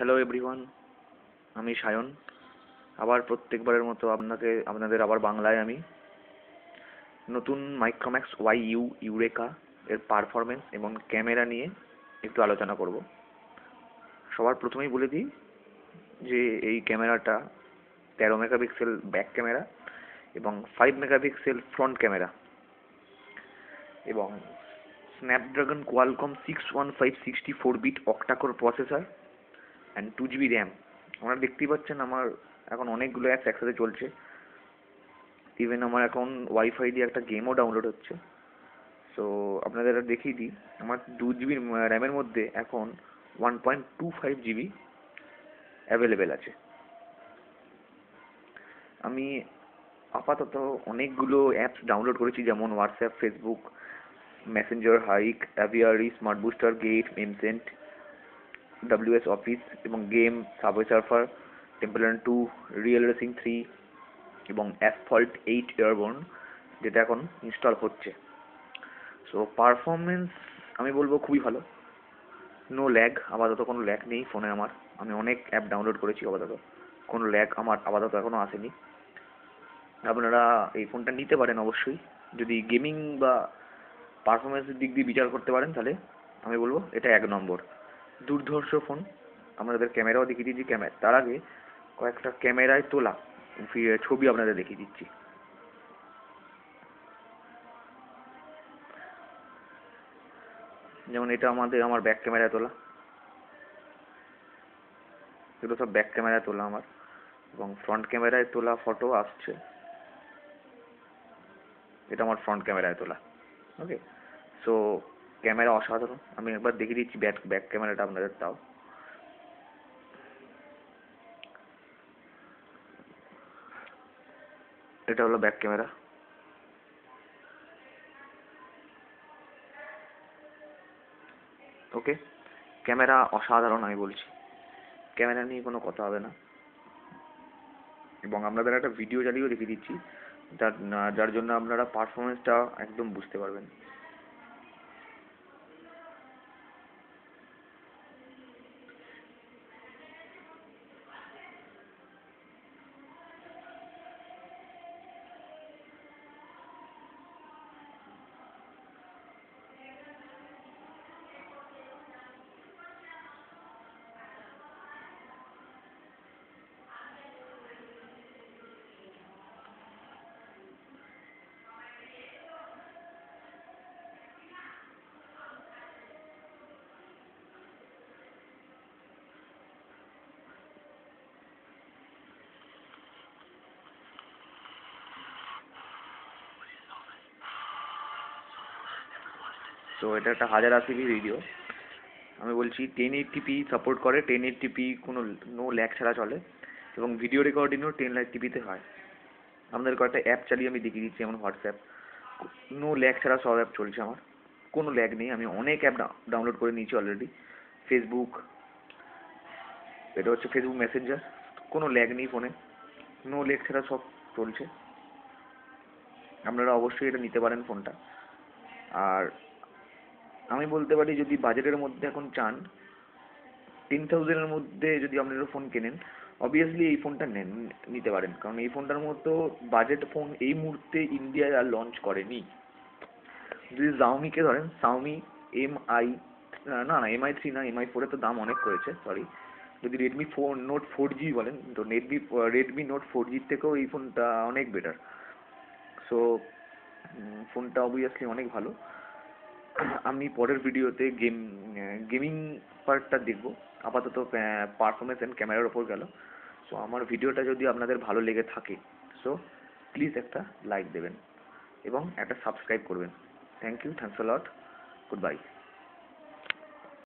hello everyone আমি সায়ন আবার প্রত্যেকবারের মতো আপনাকে আপনাদের আবার বাংলায় আমি নতুন মাইক্রোম্যাক্স ওয়াই ইউ ইউরেকা এর পারফরমেন্স এবং ক্যামেরা নিয়ে একটু আলোচনা করব সবার প্রথমেই বলে দিই যে এই ক্যামেরাটা তেরো মেগাপিক্সেল ব্যাক ক্যামেরা এবং ফাইভ মেগাপিক্সেল ফ্রন্ট ক্যামেরা এবং Snapdragon Qualcomm six one five sixty four bit octacore processor and two GB RAM আপনারা দেখতেই পাচ্ছেন আমার এখন অনেকগুলো অ্যাপস একসাথে চলছে ইভেন আমার এখন ওয়াইফাই দিয়ে একটা গেমও ডাউনলোড হচ্ছে সো আপনাদের দেখিয়ে দিই আমার দু জিবি র্যামের মধ্যে এখন one point two five GB available আছে আমি আপাতত অনেকগুলো অ্যাপস ডাউনলোড করেছি যেমন WhatsApp Facebook Messenger Hike Aviary smart booster get memsent WS office এবং game Subway Surfer Temple two Real Racing three এবং অ্যাসফল্ট এইট এয়ারবোর্ন যেটা এখন ইনস্টল হচ্ছে সো পারফরমেন্স আমি বলবো খুবই ভালো নো ল্যাগ আপাতত কোনো ল্যাগ নেই ফোনে আমার আমি অনেক অ্যাপ ডাউনলোড করেছি আপাতত কোনো ল্যাগ আমার আপাতত এখনও আসেনি আপনারা এই ফোনটা নিতে পারেন অবশ্যই যদি গেমিং বা পারফরমেন্সের দিক দিয়ে বিচার করতে পারেন তাহলে আমি বলবো এটা এক নম্বর দুর্ধর্ষ ফোন আপনাদের ক্যামেরাও দেখিয়ে দিচ্ছি ক্যামেরা তার আগে কয়েকটা ক্যামেরায় তোলা ছবি আপনাদের দেখিয়ে দিচ্ছি যেমন এটা আমাদের আমার ব্যাক ক্যামেরায় তোলা এগুলো সব ব্যাক ক্যামেরায় তোলা আমার এবং ফ্রন্ট ক্যামেরায় তোলা ফটো আসছে এটা আমার ফ্রন্ট ক্যামেরায় তোলা ওকে সো ক্যামেরা অসাধারণ আমি একবার দেখিয়ে দিচ্ছি ব্যাক ব্যাক ক্যামেরাটা আপনাদের তাও এটা হলো ব্যাক ক্যামেরা ওকে ক্যামেরা অসাধারণ আমি বলছি ক্যামেরা নিয়ে কোনো কথা হবে না এবং আপনাদের একটা ভিডিও চালিয়েও দেখিয়ে দিচ্ছি যার যার জন্য আপনারা পারফরমেন্সটা একদম বুঝতে পারবেন সো এটা একটা হাজার আশিবি ভিডিও আমি বলছি টেন এইট্টিপি সাপোর্ট করে টেন এইট্টিপি কোনো নো ল্যাগ ছাড়া চলে এবং ভিডিও রেকর্ডিংও টেন লাখ টিভিতে হয় আপনাদের কয়েকটা অ্যাপ চালিয়ে আমি দেখিয়ে দিচ্ছি যেমন হোয়াটসঅ্যাপ নো ল্যাগ ছাড়া সব অ্যাপ চলছে আমার কোনো ল্যাগ নেই আমি অনেক অ্যাপ ডাউনলোড করে নিয়েছি অলরেডি ফেসবুক এটা হচ্ছে ফেসবুক মেসেঞ্জার কোনো ল্যাগ নেই ফোনে নো ল্যাগ ছাড়া সব চলছে আপনারা অবশ্যই এটা নিতে পারেন ফোনটা আর আমি বলতে পারি যদি বাজেটের মধ্যে এখন চান টেন থাউজেন্ডের মধ্যে যদি আপনারা ফোন কেনেন অবভিয়াসলি এই ফোনটা নেন নিতে পারেন কারণ এই ফোনটার মতো বাজেট ফোন এই মুহূর্তে ইন্ডিয়ায় আর লঞ্চ করেনি যদি জাওমিকে ধরেন সাউমি এম আই না না এমআই থ্রি না এমআই আই ফোরের তো দাম অনেক হয়েছে সরি যদি Redmi four note four G বলেন তো রেডমি রেডমি নোট ফোর জির থেকেও এই ফোনটা অনেক বেটার সো ফোনটা অবভিয়াসলি অনেক ভালো আমি পরের ভিডিওতে গেম গেমিং পার্টটা দেখব আপাতত পারফরমেন্স অ্যান্ড ক্যামেরার ওপর গেল সো আমার ভিডিওটা যদি আপনাদের ভালো লেগে থাকে সো প্লিজ একটা লাইক দেবেন এবং একটা সাবস্ক্রাইব করবেন thank you thanks a lot good by